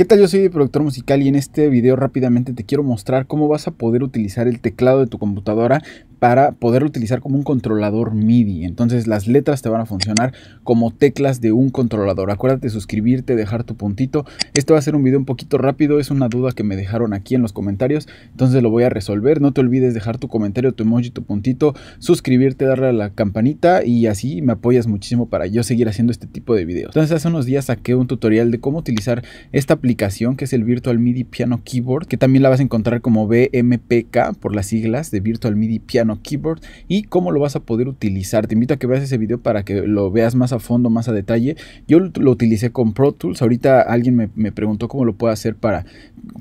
¿Qué tal? Yo soy productor musical y en este video rápidamente te quiero mostrar cómo vas a poder utilizar el teclado de tu computadora para poderlo utilizar como un controlador MIDI. Entonces las letras te van a funcionar como teclas de un controlador. Acuérdate de suscribirte, dejar tu puntito. Este va a ser un video un poquito rápido, es una duda que me dejaron aquí en los comentarios, entonces lo voy a resolver. No te olvides dejar tu comentario, tu emoji, tu puntito, suscribirte, darle a la campanita y así me apoyas muchísimo para yo seguir haciendo este tipo de videos. Entonces hace unos días saqué un tutorial de cómo utilizar esta aplicación que es el Virtual MIDI Piano Keyboard, que también la vas a encontrar como BMPK por las siglas de Virtual MIDI Piano Keyboard y cómo lo vas a poder utilizar. Te invito a que veas ese video para que lo veas más a fondo, más a detalle. Yo lo utilicé con Pro Tools. Ahorita alguien me, preguntó cómo lo puedo hacer para,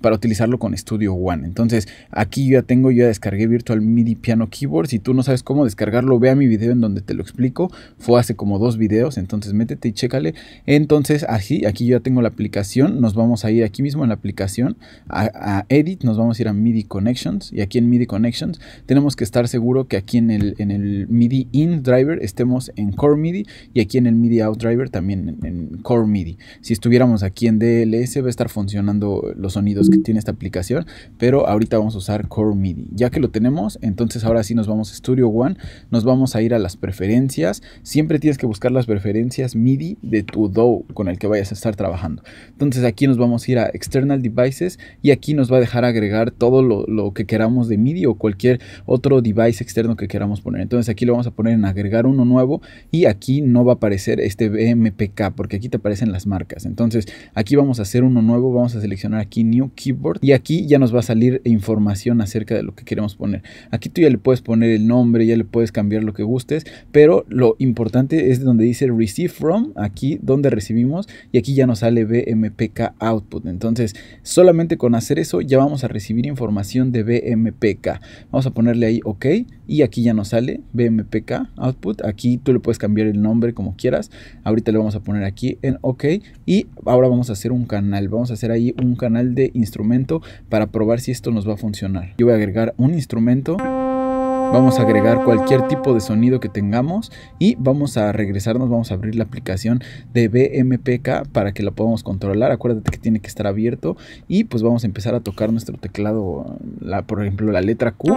para utilizarlo con Studio One. Entonces aquí ya tengo, yo ya descargué Virtual MIDI Piano Keyboard. Si tú no sabes cómo descargarlo, vea mi video en donde te lo explico. Fue hace como dos videos, entonces métete y chécale. Entonces aquí ya tengo la aplicación. Nos vamos a ir aquí mismo en la aplicación a, a Edit, nos vamos a ir a MIDI Connections y aquí en MIDI Connections tenemos que estar seguros seguro que aquí en el, en el MIDI in driver estemos en core MIDI y aquí en el MIDI out driver también en, core MIDI. Si estuviéramos aquí en DLS va a estar funcionando los sonidos que tiene esta aplicación, pero ahorita vamos a usar core MIDI. Ya que lo tenemos, entonces ahora sí nos vamos a Studio One, nos vamos a ir a las preferencias. Siempre tienes que buscar las preferencias MIDI de tu DAW con el que vayas a estar trabajando. Entonces aquí nos vamos a ir a External Devices y aquí nos va a dejar agregar todo lo, lo que queramos de MIDI o cualquier otro device externo que queramos poner. Entonces aquí lo vamos a poner en agregar uno nuevo y aquí no va a aparecer este BMPK porque aquí te aparecen las marcas. Entonces aquí vamos a hacer uno nuevo, vamos a seleccionar aquí New Keyboard y aquí ya nos va a salir información acerca de lo que queremos poner. Aquí tú ya le puedes poner el nombre, ya le puedes cambiar lo que gustes, pero lo importante es donde dice Receive From, aquí donde recibimos y aquí ya nos sale BMPK Output. Entonces solamente con hacer eso ya vamos a recibir información de BMPK. Vamos a ponerle ahí OK y aquí ya nos sale BMPK output. Aquí tú le puedes cambiar el nombre como quieras. Ahorita le vamos a poner aquí en OK y ahora vamos a hacer un canal. Vamos a hacer ahí un canal de instrumento para probar si esto nos va a funcionar. Yo voy a agregar un instrumento. Vamos a agregar cualquier tipo de sonido que tengamos y vamos a regresarnos, vamos a abrir la aplicación de BMPK para que lo podamos controlar. Acuérdate que tiene que estar abierto y pues vamos a empezar a tocar nuestro teclado, la, por ejemplo la letra Q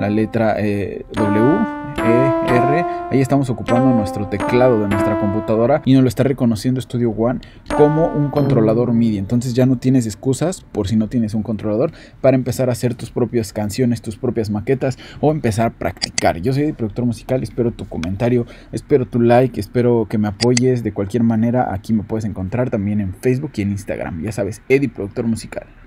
la letra eh, W. E, R, ahí estamos ocupando nuestro teclado de nuestra computadora y nos lo está reconociendo Studio One como un controlador MIDI. Entonces ya no tienes excusas por si no tienes un controlador para empezar a hacer tus propias canciones, tus propias maquetas o empezar a practicar. Yo soy Eddie productor musical, espero tu comentario, espero tu like, espero que me apoyes de cualquier manera. Aquí me puedes encontrar también en Facebook y en Instagram. Ya sabes, Eddie Productor Musical.